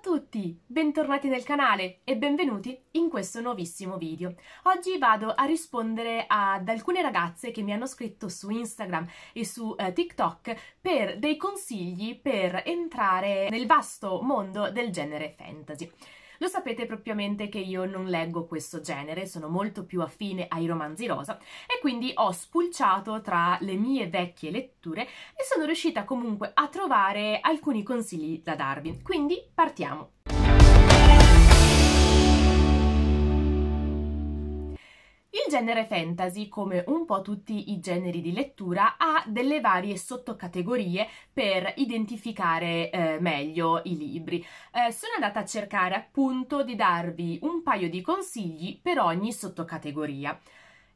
tutti, bentornati nel canale e benvenuti in questo nuovissimo video. Oggi vado a rispondere ad alcune ragazze che mi hanno scritto su Instagram e su eh, TikTok per dei consigli per entrare nel vasto mondo del genere fantasy. Lo sapete propriamente che io non leggo questo genere, sono molto più affine ai romanzi rosa e quindi ho spulciato tra le mie vecchie letture e sono riuscita comunque a trovare alcuni consigli da darvi. Quindi partiamo! Il genere fantasy, come un po' tutti i generi di lettura, ha delle varie sottocategorie per identificare eh, meglio i libri. Eh, sono andata a cercare appunto di darvi un paio di consigli per ogni sottocategoria.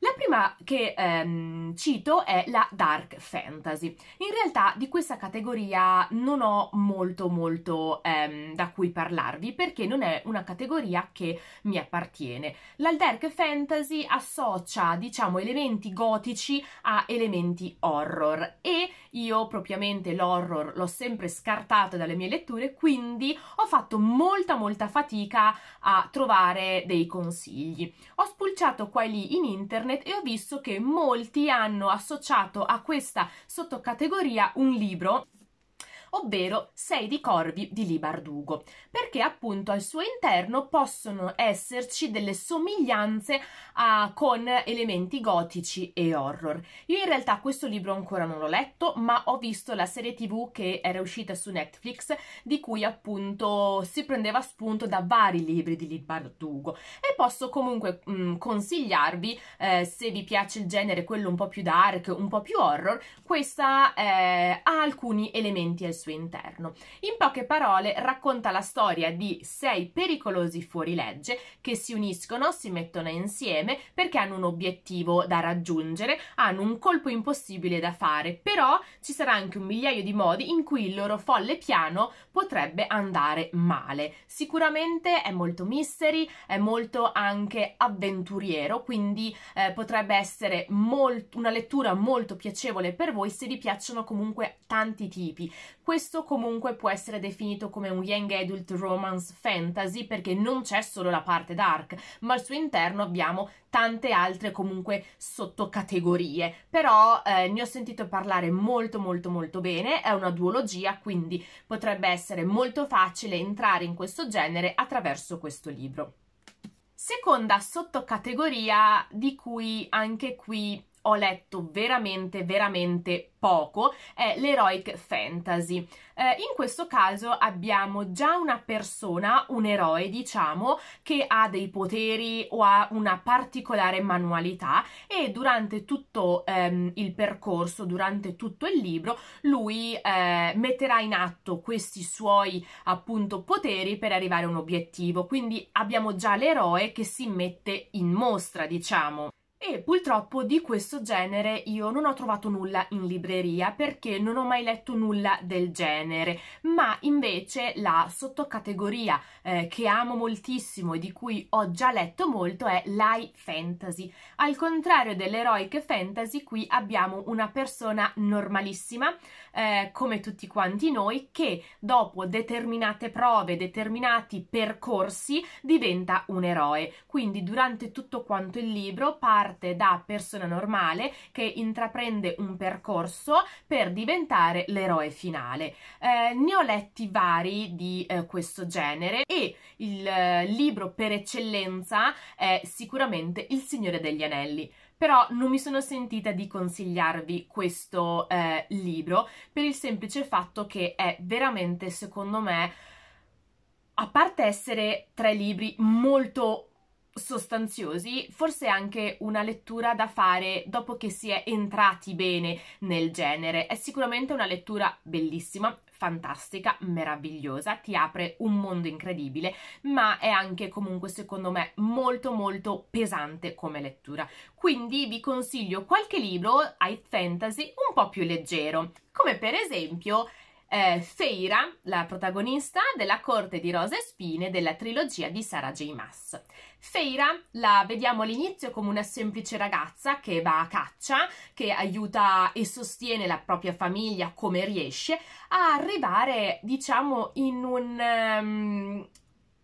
La prima che ehm, cito è la dark fantasy. In realtà di questa categoria non ho molto molto ehm, da cui parlarvi perché non è una categoria che mi appartiene. La dark fantasy associa, diciamo, elementi gotici a elementi horror e io propriamente l'horror l'ho sempre scartato dalle mie letture, quindi ho fatto molta molta fatica a trovare dei consigli. Ho spulciato qua e lì in internet internet e ho visto che molti hanno associato a questa sottocategoria un libro ovvero sei di corvi di Libardugo, perché appunto al suo interno possono esserci delle somiglianze a, con elementi gotici e horror. Io in realtà questo libro ancora non l'ho letto, ma ho visto la serie tv che era uscita su Netflix, di cui appunto si prendeva spunto da vari libri di Libardugo e posso comunque mh, mm, consigliarvi, eh, se vi piace il genere, quello un po' più dark, un po' più horror, questa eh, ha alcuni elementi al suo suo interno. In poche parole racconta la storia di sei pericolosi fuorilegge che si uniscono, si mettono insieme perché hanno un obiettivo da raggiungere, hanno un colpo impossibile da fare, però ci sarà anche un migliaio di modi in cui il loro folle piano potrebbe andare male. Sicuramente è molto mystery, è molto anche avventuriero, quindi eh, potrebbe essere molt- una lettura molto piacevole per voi se vi piacciono comunque tanti tipi. Questo comunque può essere definito come un young adult romance fantasy perché non c'è solo la parte dark, ma al suo interno abbiamo tante altre comunque sottocategorie. Però eh, ne ho sentito parlare molto molto molto bene, è una duologia, quindi potrebbe essere molto facile entrare in questo genere attraverso questo libro. Seconda sottocategoria di cui anche qui ho letto veramente, veramente poco, è l'Heroic Fantasy. Eh, in questo caso abbiamo già una persona, un eroe diciamo, che ha dei poteri o ha una particolare manualità e durante tutto ehm, il percorso, durante tutto il libro, lui eh, metterà in atto questi suoi appunto poteri per arrivare a un obiettivo. Quindi abbiamo già l'eroe che si mette in mostra, diciamo. E purtroppo di questo genere io non ho trovato nulla in libreria perché non ho mai letto nulla del genere, ma invece la sottocategoria eh, che amo moltissimo e di cui ho già letto molto è l'high fantasy. Al contrario dell'eroic fantasy, qui abbiamo una persona normalissima, eh, come tutti quanti noi, che dopo determinate prove, determinati percorsi, diventa un eroe. Quindi durante tutto quanto il libro parte parte da persona normale che intraprende un percorso per diventare l'eroe finale. Eh, ne ho letti vari di eh, questo genere e il eh, libro per eccellenza è sicuramente Il Signore degli Anelli però non mi sono sentita di consigliarvi questo eh, libro per il semplice fatto che è veramente, secondo me, a parte essere tre libri molto sostanziosi, forse anche una lettura da fare dopo che si è entrati bene nel genere. È sicuramente una lettura bellissima, fantastica, meravigliosa, ti apre un mondo incredibile, ma è anche comunque secondo me molto molto pesante come lettura. Quindi vi consiglio qualche libro high fantasy un po' più leggero, come per esempio eh, Feira, la protagonista della corte di rose e Spine della trilogia di Sarah J. Maas. Feira la vediamo all'inizio come una semplice ragazza che va a caccia, che aiuta e sostiene la propria famiglia come riesce, a arrivare, diciamo, in un... Um,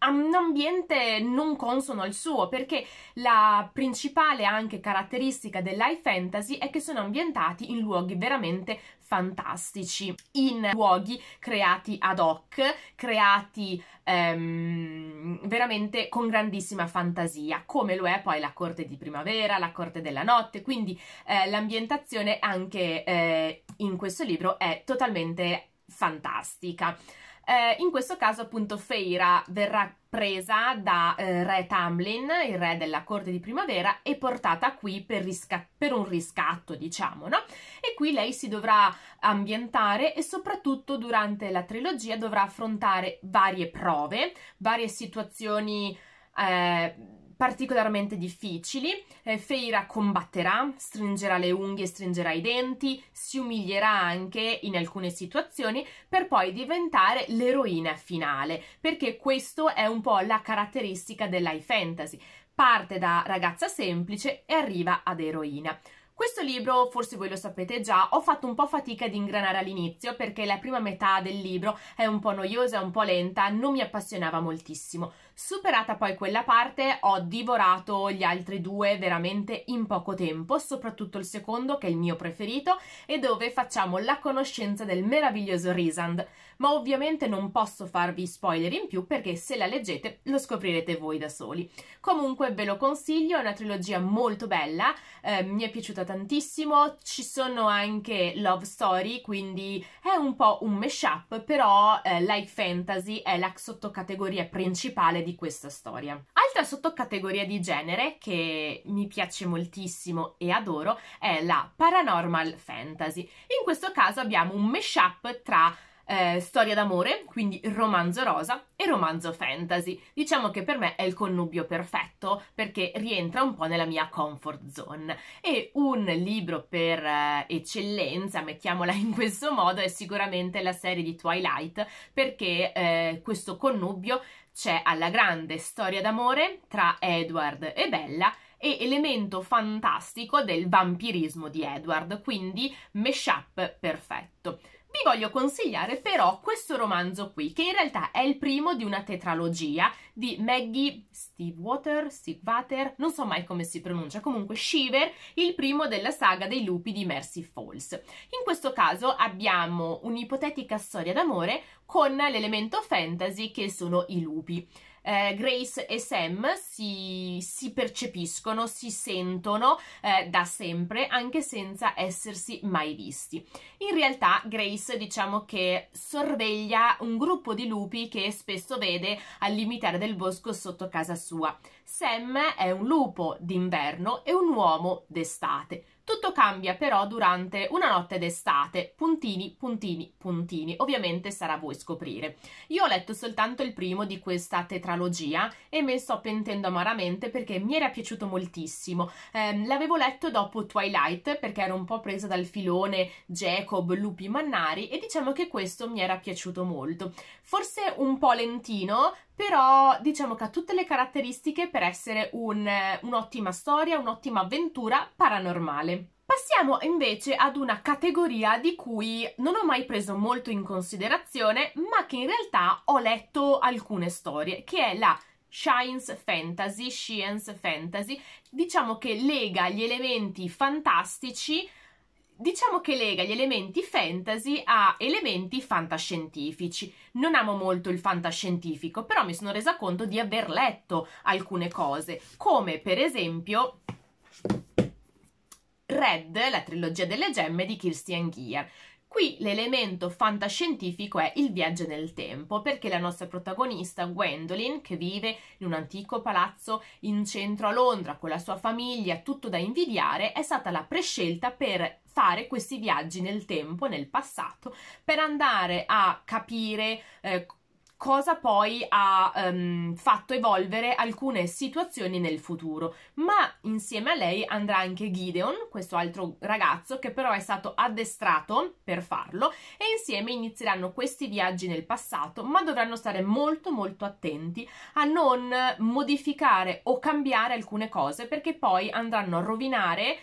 un ambiente non consono al suo, perché la principale anche caratteristica dell'high fantasy è che sono ambientati in luoghi veramente fantastici, in luoghi creati ad hoc, creati ehm, veramente con grandissima fantasia, come lo è poi la corte di primavera, la corte della notte, quindi eh, l'ambientazione anche eh, in questo libro è totalmente fantastica. Eh, in questo caso appunto Feira verrà presa da eh, re Tamlin, il re della corte di primavera, e portata qui per, risca- per un riscatto, diciamo, no? E qui lei si dovrà ambientare e soprattutto durante la trilogia dovrà affrontare varie prove, varie situazioni... Eh, particolarmente difficili. Eh, Feira combatterà, stringerà le unghie, stringerà i denti, si umilierà anche in alcune situazioni per poi diventare l'eroina finale, perché questo è un po' la caratteristica dell'high fantasy. Parte da ragazza semplice e arriva ad eroina. Questo libro, forse voi lo sapete già, ho fatto un po' fatica ad ingranare all'inizio perché la prima metà del libro è un po' noiosa, un po' lenta, non mi appassionava moltissimo. Superata poi quella parte, ho divorato gli altri due veramente in poco tempo, soprattutto il secondo che è il mio preferito e dove facciamo la conoscenza del meraviglioso Risand, ma ovviamente non posso farvi spoiler in più perché se la leggete lo scoprirete voi da soli. Comunque ve lo consiglio, è una trilogia molto bella, eh, mi è piaciuta tantissimo, ci sono anche love story, quindi è un po' un mashup, però eh, Light Fantasy è la sottocategoria principale di di questa storia. Altra sottocategoria di genere che mi piace moltissimo e adoro è la paranormal fantasy. In questo caso abbiamo un mashup tra eh, storia d'amore, quindi romanzo rosa, e romanzo fantasy. Diciamo che per me è il connubio perfetto perché rientra un po' nella mia comfort zone. E un libro per eh, eccellenza, mettiamola in questo modo, è sicuramente la serie di Twilight perché eh, questo connubio c'è alla grande storia d'amore tra Edward e Bella e elemento fantastico del vampirismo di Edward, quindi mashup perfetto vi voglio consigliare però questo romanzo qui, che in realtà è il primo di una tetralogia di Maggie Steve Water, non so mai come si pronuncia, comunque Shiver, il primo della saga dei lupi di Mercy Falls. In questo caso abbiamo un'ipotetica storia d'amore con l'elemento fantasy che sono i lupi eh, Grace e Sam si, si percepiscono, si sentono eh, da sempre anche senza essersi mai visti. In realtà Grace diciamo che sorveglia un gruppo di lupi che spesso vede al limitare del bosco sotto casa sua. Sam è un lupo d'inverno e un uomo d'estate. Tutto cambia però durante una notte d'estate, puntini, puntini, puntini. Ovviamente sarà a voi scoprire. Io ho letto soltanto il primo di questa tetralogia e me sto pentendo amaramente perché mi era piaciuto moltissimo. Eh, l'avevo letto dopo Twilight perché ero un po' presa dal filone Jacob, lupi mannari e diciamo che questo mi era piaciuto molto. Forse un po' lentino, però diciamo che ha tutte le caratteristiche per essere un, eh, un'ottima storia, un'ottima avventura paranormale. Passiamo invece ad una categoria di cui non ho mai preso molto in considerazione, ma che in realtà ho letto alcune storie, che è la science fantasy, science fantasy, diciamo che lega gli elementi fantastici Diciamo che lega gli elementi fantasy a elementi fantascientifici. Non amo molto il fantascientifico, però mi sono resa conto di aver letto alcune cose, come per esempio Red, la trilogia delle gemme di Christian Gear. Qui l'elemento fantascientifico è il viaggio nel tempo, perché la nostra protagonista Gwendolyn, che vive in un antico palazzo in centro a Londra con la sua famiglia, tutto da invidiare, è stata la prescelta per fare questi viaggi nel tempo, nel passato, per andare a capire eh, cosa poi ha um, fatto evolvere alcune situazioni nel futuro. Ma insieme a lei andrà anche Gideon, questo altro ragazzo che però è stato addestrato per farlo e insieme inizieranno questi viaggi nel passato, ma dovranno stare molto molto attenti a non modificare o cambiare alcune cose perché poi andranno a rovinare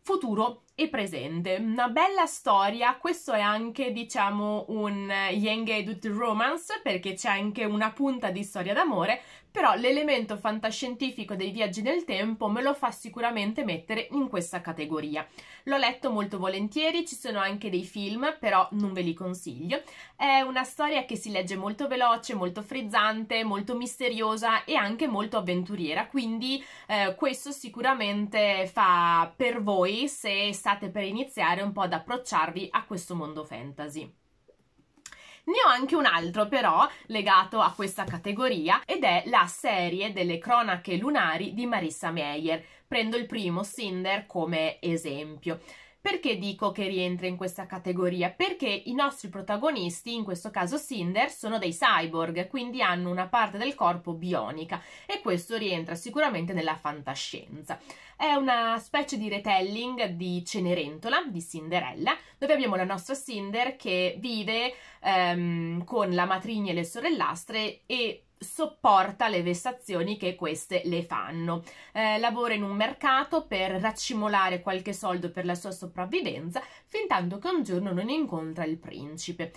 futuro e presente. Una bella storia, questo è anche, diciamo, un Young Adult Romance, perché c'è anche una punta di storia d'amore, però l'elemento fantascientifico dei viaggi nel tempo me lo fa sicuramente mettere in questa categoria. L'ho letto molto volentieri, ci sono anche dei film, però non ve li consiglio. È una storia che si legge molto veloce, molto frizzante, molto misteriosa e anche molto avventuriera, quindi eh, questo sicuramente fa per voi se state per iniziare un po' ad approcciarvi a questo mondo fantasy. Ne ho anche un altro però legato a questa categoria ed è la serie delle cronache lunari di Marissa Meyer. Prendo il primo Cinder come esempio. Perché dico che rientra in questa categoria? Perché i nostri protagonisti, in questo caso Cinder, sono dei cyborg, quindi hanno una parte del corpo bionica e questo rientra sicuramente nella fantascienza. È una specie di retelling di Cenerentola, di Cinderella, dove abbiamo la nostra Cinder che vive ehm, con la matrigna e le sorellastre e sopporta le vessazioni che queste le fanno. Eh, lavora in un mercato per raccimolare qualche soldo per la sua sopravvivenza, fin tanto che un giorno non incontra il principe.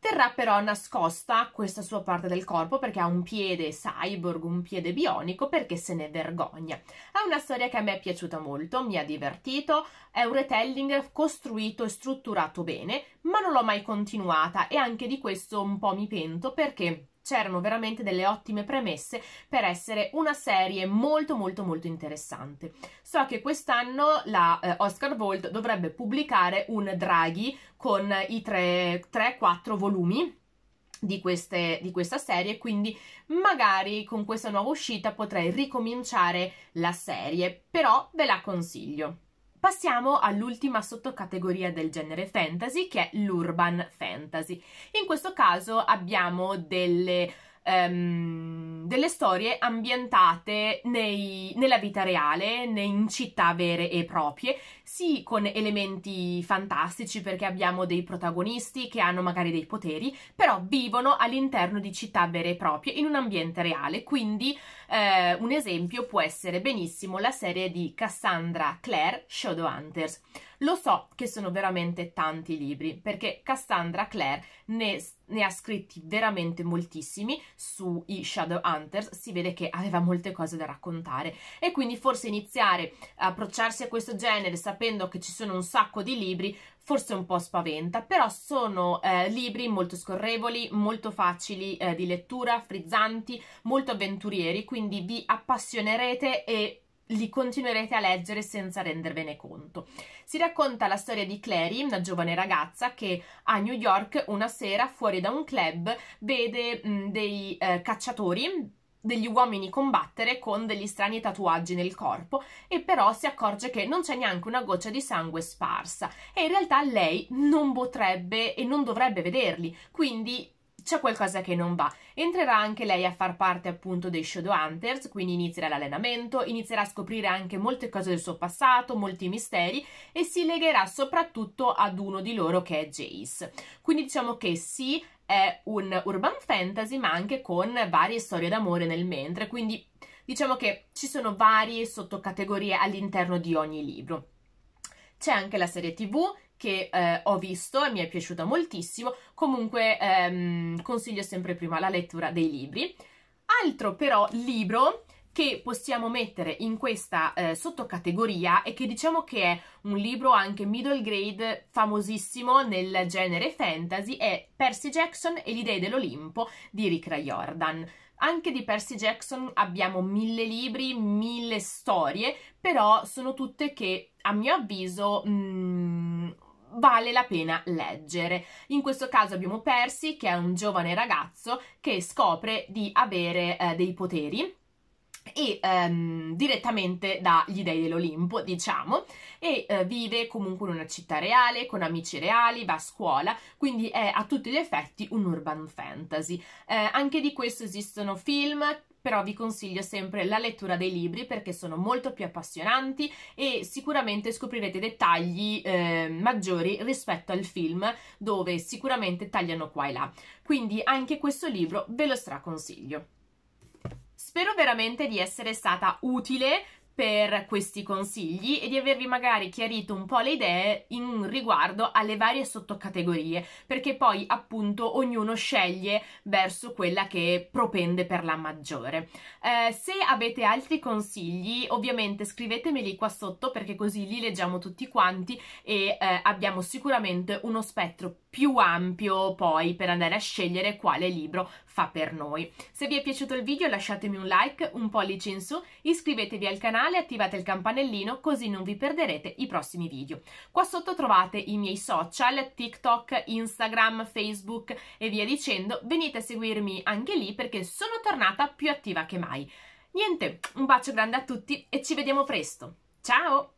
Terrà però nascosta questa sua parte del corpo perché ha un piede cyborg, un piede bionico, perché se ne vergogna. È una storia che a me è piaciuta molto, mi ha divertito, è un retelling costruito e strutturato bene, ma non l'ho mai continuata e anche di questo un po' mi pento perché c'erano veramente delle ottime premesse per essere una serie molto molto molto interessante. So che quest'anno la eh, Oscar Volt dovrebbe pubblicare un Draghi con i 3-4 volumi di, queste, di, questa serie, quindi magari con questa nuova uscita potrei ricominciare la serie, però ve la consiglio. Passiamo all'ultima sottocategoria del genere fantasy che è l'urban fantasy. In questo caso abbiamo delle, um, delle storie ambientate nei, nella vita reale, in città vere e proprie, sì con elementi fantastici perché abbiamo dei protagonisti che hanno magari dei poteri, però vivono all'interno di città vere e proprie in un ambiente reale, quindi eh, un esempio può essere benissimo la serie di Cassandra Clare Shadowhunters. Lo so che sono veramente tanti libri, perché Cassandra Clare ne, ne, ha scritti veramente moltissimi sui Shadowhunters, si vede che aveva molte cose da raccontare e quindi forse iniziare a approcciarsi a questo genere, sapere sapendo che ci sono un sacco di libri, forse un po' spaventa, però sono eh, libri molto scorrevoli, molto facili eh, di lettura, frizzanti, molto avventurieri, quindi vi appassionerete e li continuerete a leggere senza rendervene conto. Si racconta la storia di Clary, una giovane ragazza che a New York una sera fuori da un club vede mh, dei eh, cacciatori degli uomini combattere con degli strani tatuaggi nel corpo e però si accorge che non c'è neanche una goccia di sangue sparsa e in realtà lei non potrebbe e non dovrebbe vederli quindi c'è qualcosa che non va. Entrerà anche lei a far parte appunto dei Shadow Hunters quindi inizierà l'allenamento, inizierà a scoprire anche molte cose del suo passato, molti misteri e si legherà soprattutto ad uno di loro che è Jace. Quindi diciamo che sì, è un urban fantasy ma anche con varie storie d'amore nel mentre, quindi diciamo che ci sono varie sottocategorie all'interno di ogni libro. C'è anche la serie tv che eh, ho visto e mi è piaciuta moltissimo, comunque ehm, consiglio sempre prima la lettura dei libri. Altro però libro che possiamo mettere in questa eh, sottocategoria e che diciamo che è un libro anche middle grade famosissimo nel genere fantasy è Percy Jackson e gli dei dell'Olimpo di Rick Riordan. Anche di Percy Jackson abbiamo mille libri, mille storie, però sono tutte che a mio avviso mh, mm, vale la pena leggere. In questo caso abbiamo Percy che è un giovane ragazzo che scopre di avere eh, dei poteri e ehm, direttamente dagli dei dell'Olimpo, diciamo, e eh, vive comunque in una città reale, con amici reali, va a scuola, quindi è a tutti gli effetti un urban fantasy. Eh, anche di questo esistono film però vi consiglio sempre la lettura dei libri perché sono molto più appassionanti e sicuramente scoprirete dettagli eh, maggiori rispetto al film dove sicuramente tagliano qua e là. Quindi anche questo libro ve lo straconsiglio. Spero veramente di essere stata utile per questi consigli e di avervi magari chiarito un po' le idee in riguardo alle varie sottocategorie, perché poi appunto ognuno sceglie verso quella che propende per la maggiore. Eh, se avete altri consigli, ovviamente scrivetemeli qua sotto perché così li leggiamo tutti quanti e eh, abbiamo sicuramente uno spettro più ampio poi per andare a scegliere quale libro fa per noi. Se vi è piaciuto il video lasciatemi un like, un pollice in su, iscrivetevi al canale canale attivate il campanellino così non vi perderete i prossimi video. Qua sotto trovate i miei social, TikTok, Instagram, Facebook e via dicendo. Venite a seguirmi anche lì perché sono tornata più attiva che mai. Niente, un bacio grande a tutti e ci vediamo presto. Ciao!